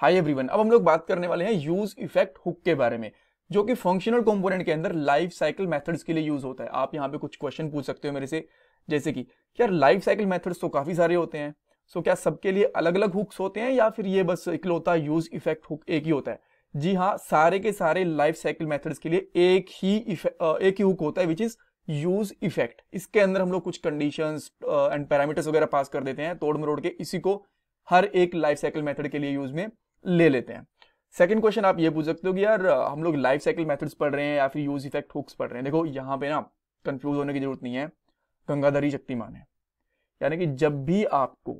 Hi everyone अब हम लोग बात करने वाले हैं यूज इफेक्ट हुक के बारे में जो कि फंक्शनल कंपोनेंट के अंदर लाइफ साइकिल मेथड्स के लिए यूज होता है आप यहाँ पे कुछ क्वेश्चन पूछ सकते हो मेरे से जैसे कि यार लाइफ साइकिल मेथड्स तो काफी सारे होते हैं सो क्या सबके लिए अलग अलग हुक्स होते हैं या फिर ये बस इकलौता यूज इफेक्ट हुक एक ही होता है जी हाँ सारे के सारे लाइफ साइकिल मेथड्स के लिए एक ही एक ही हुक होता है विच इज यूज इफेक्ट इसके अंदर हम लोग कुछ कंडीशन एंड पैरामीटर्स वगैरह पास कर देते हैं तोड़ मरोड़ के इसी को हर एक लाइफ साइकिल मेथड के लिए यूज में ले लेते हैं सेकेंड क्वेश्चन आप ये पूछ सकते हो कि यार हम लोग लाइफ साइकिल मेथड्स पढ़ रहे हैं या फिर यूज इफेक्ट हुक्स पढ़ रहे हैं देखो यहाँ पे ना कंफ्यूज होने की जरूरत नहीं है गंगाधरी शक्तिमान है यानी कि जब भी आपको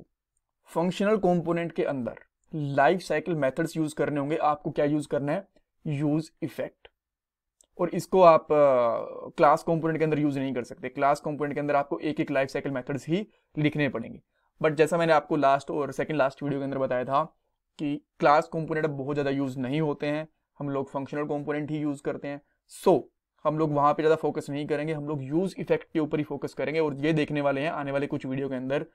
फंक्शनल कॉम्पोनेंट के अंदर लाइफ साइकिल मेथड्स यूज करने होंगे आपको क्या यूज करना है यूज इफेक्ट और इसको आप क्लास uh, कंपोनेंट के अंदर यूज नहीं कर सकते क्लास कंपोनेंट के अंदर आपको एक एक लाइफ साइकिल मेथड्स ही लिखने पड़ेंगे बट जैसा मैंने आपको लास्ट और सेकंड लास्ट वीडियो के अंदर बताया था कि क्लास कंपोनेंट बहुत ज़्यादा यूज़ नहीं होते हैं हम लोग फंक्शनल कंपोनेंट ही यूज़ करते हैं सो so, हम लोग वहाँ पे ज़्यादा फोकस नहीं करेंगे हम लोग यूज़ इफेक्ट के ऊपर ही फोकस करेंगे और ये देखने वाले हैं आने वाले कुछ वीडियो के अंदर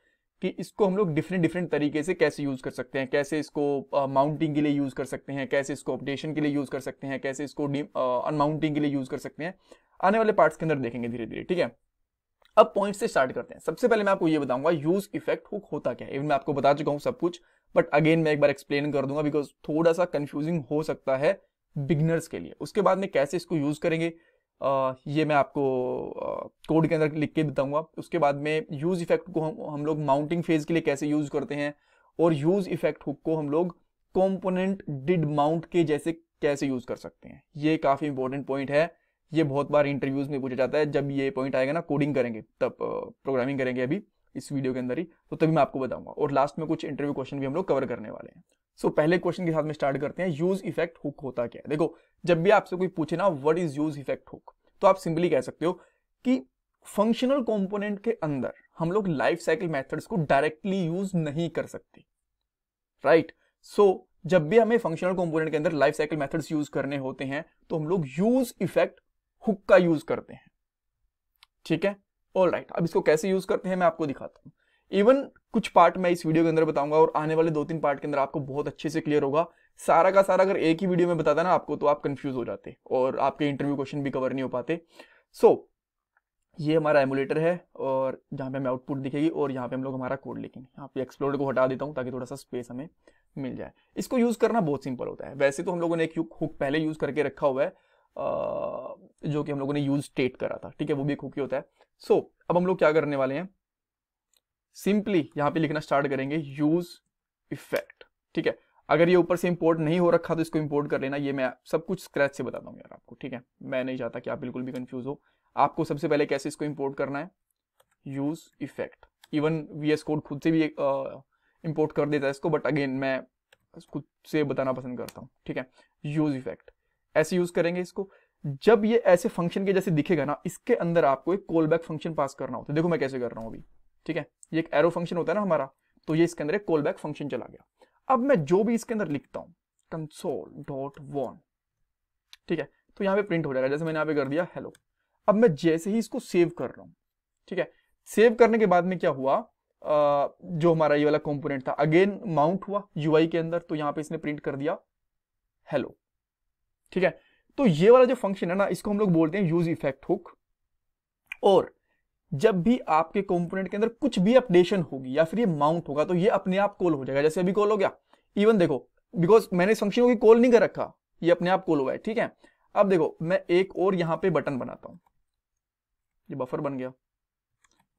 कि इसको हम लोग डिफरेंट डिफरेंट तरीके से कैसे यूज़ कर सकते हैं कैसे इसको माउंटिंग uh, के लिए यूज़ कर सकते हैं कैसे इसको अपडेशन के लिए यूज़ कर सकते हैं कैसे इसको अनमाउंटिंग uh, के लिए यूज़ कर सकते हैं आने वाले पार्ट्स के अंदर देखेंगे धीरे धीरे ठीक है अब पॉइंट से स्टार्ट करते हैं सबसे पहले मैं आपको ये बताऊंगा यूज इफेक्ट हुक होता क्या है इवन मैं आपको बता चुका हूँ सब कुछ बट अगेन मैं एक बार एक्सप्लेन कर दूंगा बिकॉज थोड़ा सा कंफ्यूजिंग हो सकता है बिगनर्स के लिए उसके बाद में कैसे इसको यूज़ करेंगे आ, ये मैं आपको कोड के अंदर लिख के बताऊंगा उसके बाद में यूज़ इफेक्ट को हम हम लोग माउंटिंग फेज के लिए कैसे यूज़ करते हैं और यूज़ इफेक्ट हुक को हम लोग कॉम्पोनेंट डिड माउंट के जैसे कैसे यूज़ कर सकते हैं ये काफ़ी इंपॉर्टेंट पॉइंट है ये बहुत बार इंटरव्यूज़ में पूछा जाता है जब ये पॉइंट आएगा ना कोडिंग करेंगे तब प्रोग्रामिंग करेंगे अभी इस वीडियो के अंदर ही तो तभी मैं आपको बताऊंगा और लास्ट में कुछ इंटरव्यू क्वेश्चन भी हम लोग कवर करने वाले हैं सो so, पहले क्वेश्चन के साथ में स्टार्ट करते हैं यूज इफेक्ट हुक होता क्या है देखो जब भी आपसे कोई पूछे ना what is use effect hook तो आप सिंपली कह सकते हो कि फंक्शनल कॉम्पोनेंट के अंदर हम लोग लाइफ साइकिल मेथड्स को डायरेक्टली यूज नहीं कर सकते राइट right? सो so, जब भी हमें फंक्शनल कॉम्पोनेंट के अंदर लाइफ साइकिल मेथड्स यूज करने होते हैं तो हम लोग यूज इफेक्ट हुक का यूज करते हैं ठीक है ऑल राइट right, अब इसको कैसे यूज करते हैं मैं आपको दिखाता हूँ इवन कुछ पार्ट मैं इस वीडियो के अंदर बताऊंगा और आने वाले दो तीन पार्ट के अंदर आपको बहुत अच्छे से क्लियर होगा सारा का सारा अगर एक ही वीडियो में बताता ना आपको तो आप कंफ्यूज हो जाते और आपके इंटरव्यू क्वेश्चन भी कवर नहीं हो पाते सो so, ये हमारा एमुलेटर है और जहाँ पे हमें आउटपुट दिखेगी और यहाँ पे हम लोग हमारा कोड लिखेंगे यहाँ पे एक्सप्लोर को हटा देता हूँ ताकि थोड़ा सा स्पेस हमें मिल जाए इसको यूज़ करना बहुत सिंपल होता है वैसे तो हम लोगों ने एक हुक पहले यूज़ करके रखा हुआ है जो कि हम लोगों ने यूज स्टेट करा था ठीक है वो भी कुकी होता है सो so, अब हम लोग क्या करने वाले हैं सिंपली यहां पे लिखना स्टार्ट करेंगे यूज इफेक्ट ठीक है अगर ये ऊपर से इंपोर्ट नहीं हो रखा तो इसको इंपोर्ट कर लेना ये मैं सब कुछ स्क्रैच से बताता हूँ यार आपको ठीक है मैं नहीं चाहता कि आप बिल्कुल भी कंफ्यूज हो आपको सबसे पहले कैसे इसको इंपोर्ट करना है use effect even V S code खुद से भी इंपोर्ट कर देता है इसको बट अगेन मैं खुद से बताना पसंद करता हूँ ठीक है यूज इफेक्ट ऐसे यूज करेंगे इसको जब ये ऐसे फंक्शन के जैसे दिखेगा ना इसके अंदर आपको एक कॉल बैक फंक्शन पास करना होता है देखो मैं कैसे कर रहा हूं अभी ठीक है ये एक एरो फंक्शन होता है ना हमारा तो ये इसके अंदर एक कॉल बैक फंक्शन चला गया अब मैं जो भी इसके अंदर लिखता हूं कंसोल डॉट वॉन ठीक है तो यहां पे प्रिंट हो जाएगा जैसे मैंने यहां पे कर दिया हेलो अब मैं जैसे ही इसको सेव कर रहा हूँ ठीक है सेव करने के बाद में क्या हुआ आ, जो हमारा ये वाला कंपोनेंट था अगेन माउंट हुआ यूआई के अंदर तो यहां पे इसने प्रिंट कर दिया हेलो ठीक है तो ये वाला जो फंक्शन है ना इसको हम लोग बोलते हैं यूज इफेक्ट हुक और जब भी आपके कंपोनेंट के अंदर कुछ भी अपडेशन होगी या फिर ये माउंट होगा तो ये अपने आप कॉल हो जाएगा जैसे अभी कॉल हो गया इवन देखो बिकॉज मैंने फंक्शन को कॉल नहीं कर रखा ये अपने आप कॉल हुआ है ठीक है अब देखो मैं एक और यहां पे बटन बनाता हूं ये बफर बन गया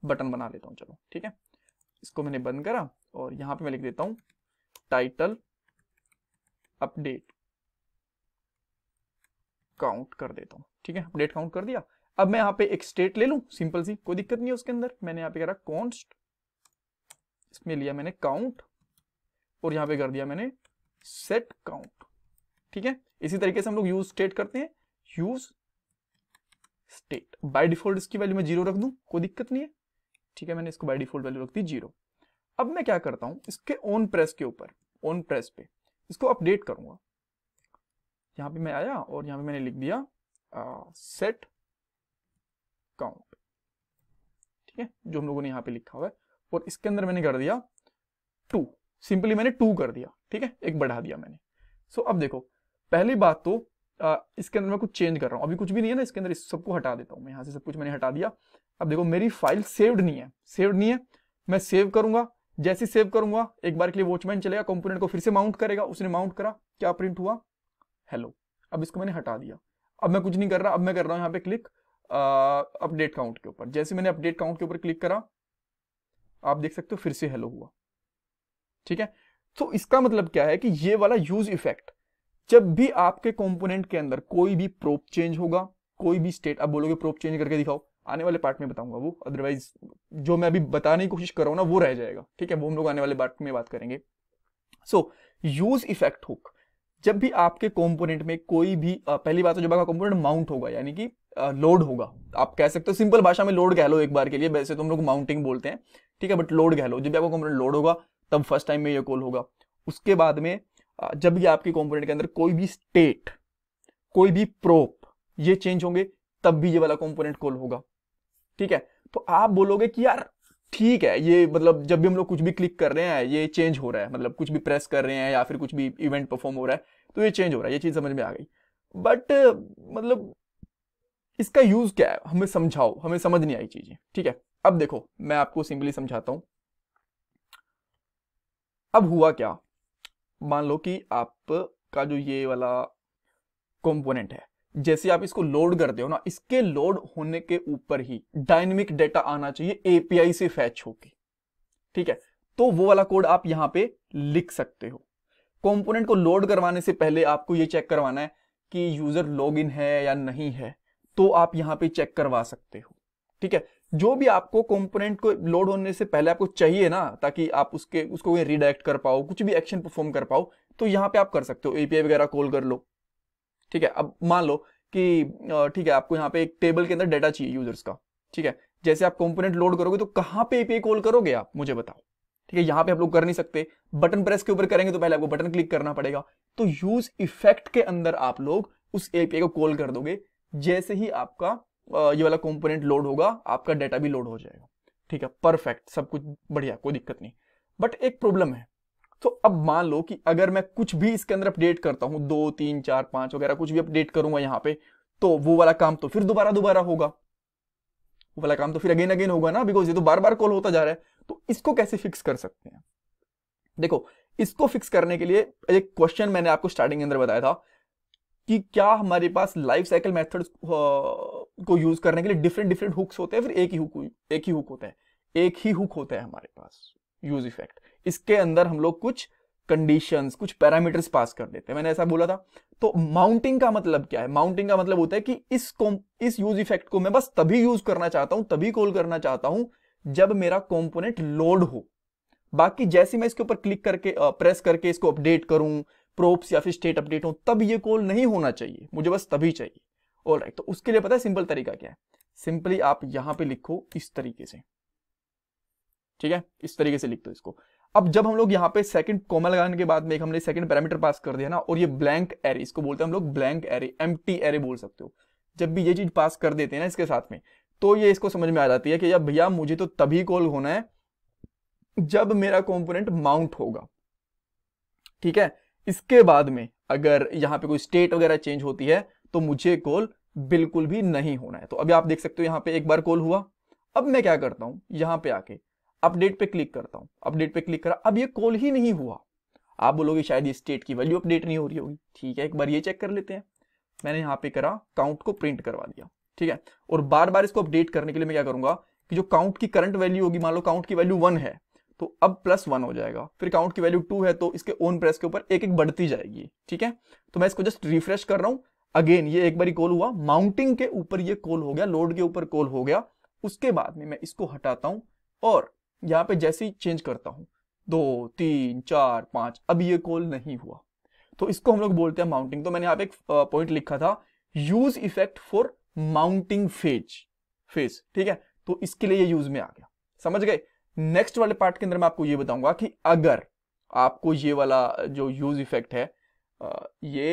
बटन बना लेता हूं चलो ठीक है इसको मैंने बंद करा और यहां पे मैं लिख देता हूं टाइटल अपडेट काउंट कर देता हूँ ठीक है अपडेट काउंट कर दिया अब मैं यहाँ पे एक स्टेट ले लू सिंपल सी कोई दिक्कत नहीं है उसके अंदर मैंने यहाँ पे करा कॉन्स्ट इसमें लिया मैंने काउंट और यहाँ पे कर दिया मैंने सेट काउंट ठीक है इसी तरीके से हम लोग यूज स्टेट करते हैं यूज स्टेट बाय डिफॉल्ट इसकी वैल्यू मैं जीरो रख दू कोई दिक्कत नहीं है ठीक है मैंने इसको बाय डिफॉल्ट वैल्यू रख दी जीरो अब मैं क्या करता हूं इसके ऑन प्रेस के ऊपर ऑन प्रेस पे इसको अपडेट करूंगा यहाँ पे मैं आया और यहाँ पे मैंने लिख दिया सेट काउंट ठीक है जो हम लोगों ने यहाँ पे लिखा हुआ है और इसके अंदर मैंने कर दिया टू सिंपली मैंने टू कर दिया ठीक है एक बढ़ा दिया मैंने सो so, अब देखो पहली बात तो आ, इसके अंदर मैं कुछ चेंज कर रहा हूँ अभी कुछ भी नहीं है ना इसके अंदर इस सबको हटा देता हूँ मैं यहाँ से सब कुछ मैंने हटा दिया अब देखो मेरी फाइल सेव्ड नहीं है सेव्ड नहीं है मैं सेव करूंगा जैसे सेव करूंगा एक बार के लिए वॉचमैन चलेगा कंपोनेंट को फिर से माउंट करेगा उसने माउंट करा क्या प्रिंट हुआ हेलो अब इसको मैंने हटा दिया अब मैं कुछ नहीं कर रहा अब मैं कर रहा हूं यहां पे क्लिक अपडेट काउंट के ऊपर जैसे मैंने अपडेट काउंट के ऊपर क्लिक करा आप देख सकते हो फिर से हेलो हुआ ठीक है तो इसका मतलब क्या है कि ये वाला यूज इफेक्ट जब भी आपके कंपोनेंट के अंदर कोई भी प्रोप चेंज होगा कोई भी स्टेट आप बोलोगे प्रोप चेंज करके दिखाओ आने वाले पार्ट में बताऊंगा वो अदरवाइज जो मैं अभी बताने की कोशिश कर रहा हूँ ना वो रह जाएगा ठीक है वो हम लोग आने वाले पार्ट में बात करेंगे सो यूज इफेक्ट हुक जब भी आपके कंपोनेंट में कोई भी पहली बात तो जब आपका कंपोनेंट माउंट होगा यानी कि लोड होगा आप कह सकते हो सिंपल भाषा में लोड कह लो एक बार के लिए वैसे तो हम लोग माउंटिंग बोलते हैं ठीक है बट लोड कह लो जब भी आपका कंपोनेंट लोड होगा तब फर्स्ट टाइम में ये कॉल होगा उसके बाद में जब भी आपके कॉम्पोनेंट के अंदर कोई भी स्टेट कोई भी प्रोप ये चेंज होंगे तब भी ये वाला कॉम्पोनेंट कॉल होगा ठीक है तो आप बोलोगे कि यार ठीक है ये मतलब जब भी हम लोग कुछ भी क्लिक कर रहे हैं ये चेंज हो रहा है मतलब कुछ भी प्रेस कर रहे हैं या फिर कुछ भी इवेंट परफॉर्म हो रहा है तो ये चेंज हो रहा है ये चीज़ समझ में आ गई बट मतलब इसका यूज़ क्या है हमें समझाओ हमें समझ नहीं आई चीज़ें ठीक है अब देखो मैं आपको सिंपली समझाता हूं अब हुआ क्या मान लो कि आपका जो ये वाला कंपोनेंट है जैसे आप इसको लोड करते हो ना इसके लोड होने के ऊपर ही डायनेमिक डेटा आना चाहिए एपीआई से फैच होके ठीक है तो वो वाला कोड आप यहां पे लिख सकते हो कंपोनेंट को लोड करवाने से पहले आपको ये चेक करवाना है कि यूजर लॉगिन है या नहीं है तो आप यहां पे चेक करवा सकते हो ठीक है जो भी आपको कंपोनेंट को लोड होने से पहले आपको चाहिए ना ताकि आप उसके उसको रिडायरेक्ट कर पाओ कुछ भी एक्शन परफॉर्म कर पाओ तो यहाँ पे आप कर सकते हो एपीआई वगैरह कॉल कर लो ठीक है अब मान लो कि ठीक है आपको यहाँ पे एक टेबल के अंदर डेटा चाहिए यूजर्स का ठीक है जैसे आप कंपोनेंट लोड करोगे तो कहाँ पे एपीआई कॉल करोगे आप मुझे बताओ ठीक है यहाँ पे आप लोग कर नहीं सकते बटन प्रेस के ऊपर करेंगे तो पहले आपको बटन क्लिक करना पड़ेगा तो यूज इफेक्ट के अंदर आप लोग उस एपीआई को कॉल कर दोगे जैसे ही आपका ये वाला कंपोनेंट लोड होगा आपका डेटा भी लोड हो जाएगा ठीक है परफेक्ट सब कुछ बढ़िया कोई दिक्कत नहीं बट एक प्रॉब्लम है तो अब मान लो कि अगर मैं कुछ भी इसके अंदर अपडेट करता हूं दो तीन चार पांच वगैरह कुछ भी अपडेट करूंगा यहां पे तो वो वाला काम तो फिर दोबारा दोबारा होगा वो वाला काम तो फिर अगेन अगेन होगा ना बिकॉज ये तो बार बार कॉल होता जा रहा है तो इसको कैसे फिक्स कर सकते हैं देखो इसको फिक्स करने के लिए एक क्वेश्चन मैंने आपको स्टार्टिंग के अंदर बताया था कि क्या हमारे पास लाइफ साइकिल मेथड्स को यूज करने के लिए डिफरेंट डिफरेंट हुक्स होते हैं फिर एक ही हुक एक ही हुक होता है एक ही हुक होता है हमारे पास यूज इफेक्ट इसके अंदर हम लोग कुछ कंडीशंस कुछ पैरामीटर्स पास कर देते हैं मैंने ऐसा बोला था तो माउंटिंग का मतलब क्या है माउंटिंग का मतलब होता है कि इस इस यूज इफेक्ट को मैं बस तभी यूज करना चाहता हूं तभी कॉल करना चाहता हूं जब मेरा कॉम्पोनेंट लोड हो बाकी जैसे मैं इसके ऊपर क्लिक करके प्रेस करके इसको अपडेट करूं प्रोप्स या फिर स्टेट अपडेट हो तब ये कॉल नहीं होना चाहिए मुझे बस तभी चाहिए और right, तो उसके लिए पता है सिंपल तरीका क्या है सिंपली आप यहां पे लिखो इस तरीके से ठीक है इस तरीके से लिख दो इसको अब जब हम लोग यहाँ पे सेकंड कॉमा लगाने के बाद में एक हमने सेकंड पैरामीटर पास कर दिया ना और ये ब्लैंक एरे इसको बोलते हैं हम लोग ब्लैंक एरे एम एरे बोल सकते हो जब भी ये चीज पास कर देते हैं ना इसके साथ में तो ये इसको समझ में आ जाती है कि यार भैया मुझे तो तभी कॉल होना है जब मेरा कॉम्पोनेंट माउंट होगा ठीक है इसके बाद में अगर यहाँ पे कोई स्टेट वगैरह चेंज होती है तो मुझे कॉल बिल्कुल भी नहीं होना है तो अभी आप देख सकते हो यहाँ पे एक बार कॉल हुआ अब मैं क्या करता हूं यहां पे आके अपडेट पे क्लिक करता हूँ अपडेट पे क्लिक करा अब ये कॉल ही नहीं हुआ आप बोलोगे शायद ये स्टेट की वैल्यू अपडेट नहीं हो रही होगी ठीक है एक बार ये चेक कर लेते हैं मैंने यहाँ पे करा काउंट को प्रिंट करवा दिया ठीक है और बार बार इसको अपडेट करने के लिए मैं क्या करूंगा कि जो काउंट की करंट वैल्यू होगी मान लो काउंट की वैल्यू वन है तो अब प्लस वन हो जाएगा फिर काउंट की वैल्यू टू है तो इसके ओन प्रेस के ऊपर एक एक बढ़ती जाएगी ठीक है तो मैं इसको जस्ट रिफ्रेश कर रहा हूं अगेन ये एक बार कॉल हुआ माउंटिंग के ऊपर ये कॉल हो गया लोड के ऊपर कॉल हो गया उसके बाद में मैं इसको हटाता हूं और यहाँ पे जैसे ही चेंज करता हूँ दो तीन चार पांच अब ये कॉल नहीं हुआ तो इसको हम लोग बोलते हैं माउंटिंग तो मैंने यहाँ पे एक पॉइंट लिखा था use effect for mounting phase phase ठीक है तो इसके लिए ये यूज में आ गया समझ गए नेक्स्ट वाले पार्ट के अंदर मैं आपको ये बताऊंगा कि अगर आपको ये वाला जो यूज इफेक्ट है ये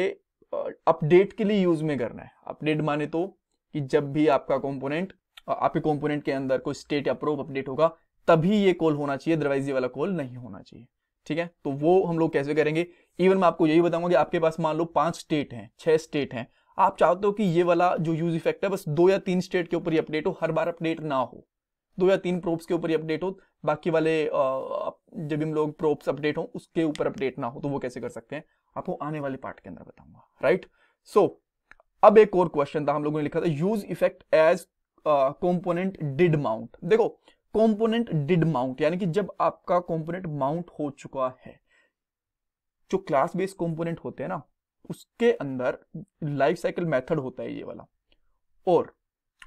अपडेट के लिए यूज में करना है अपडेट माने तो कि जब भी आपका कंपोनेंट आपके कंपोनेंट के अंदर कोई स्टेट अप्रूव अपडेट होगा तभी ये कॉल होना चाहिए अदरवाइज ये वाला कॉल नहीं होना चाहिए ठीक है तो वो हम लोग कैसे करेंगे इवन मैं आपको यही बताऊंगा कि आपके पास मान लो पांच स्टेट हैं छह स्टेट हैं आप चाहते हो कि ये वाला जो यूज इफेक्ट है बस दो या तीन स्टेट के ऊपर ही अपडेट हो हर बार अपडेट ना हो दो या तीन प्रोप्स के ऊपर ही अपडेट हो बाकी वाले जब हम लोग प्रोप्स अपडेट हो उसके ऊपर अपडेट ना हो तो वो कैसे कर सकते हैं आपको आने वाले पार्ट के अंदर बताऊंगा राइट सो अब एक और क्वेश्चन था हम लोगों ने लिखा था use effect as component did mount देखो कॉम्पोनेंट डिड माउंट यानी कि जब आपका कॉम्पोनेंट माउंट हो चुका है जो क्लास बेस्ड कॉम्पोनेंट होते हैं ना उसके अंदर लाइफ साइकिल मेथड होता है ये वाला और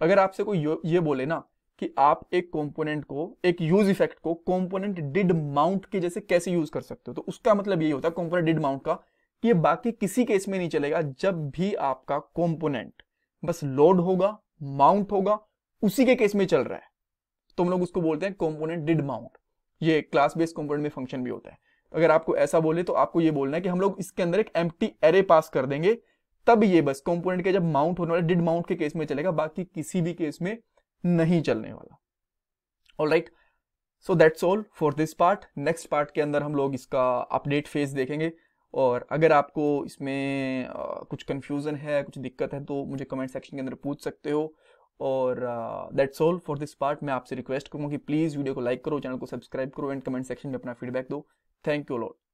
अगर आपसे कोई ये बोले ना कि आप एक कंपोनेंट को एक यूज इफेक्ट को कंपोनेंट डिड माउंट के जैसे कैसे यूज कर सकते हो तो उसका मतलब यही होता है कंपोनेंट डिड माउंट का ये बाकी किसी केस में नहीं चलेगा जब भी आपका कंपोनेंट बस लोड होगा माउंट होगा उसी के केस में चल रहा है तो हम लोग उसको बोलते हैं कॉम्पोनेंट डिड माउंट ये क्लास बेस्ड कॉम्पोनेंट में फंक्शन भी होता है अगर आपको ऐसा बोले तो आपको ये बोलना है कि हम लोग इसके अंदर एक एम एरे पास कर देंगे तब ये बस कॉम्पोनेंट के जब माउंट होने वाला डिड माउंट के केस में चलेगा बाकी किसी भी केस में नहीं चलने वाला all right so that's all for this part next part के अंदर हम लोग इसका अपडेट फेज देखेंगे और अगर आपको इसमें कुछ कन्फ्यूज़न है कुछ दिक्कत है तो मुझे कमेंट सेक्शन के अंदर पूछ सकते हो और that's all for this part मैं आपसे रिक्वेस्ट करूँगा कि प्लीज़ वीडियो को लाइक करो चैनल को सब्सक्राइब करो एंड कमेंट सेक्शन में अपना फीडबैक दो थैंक यू लॉट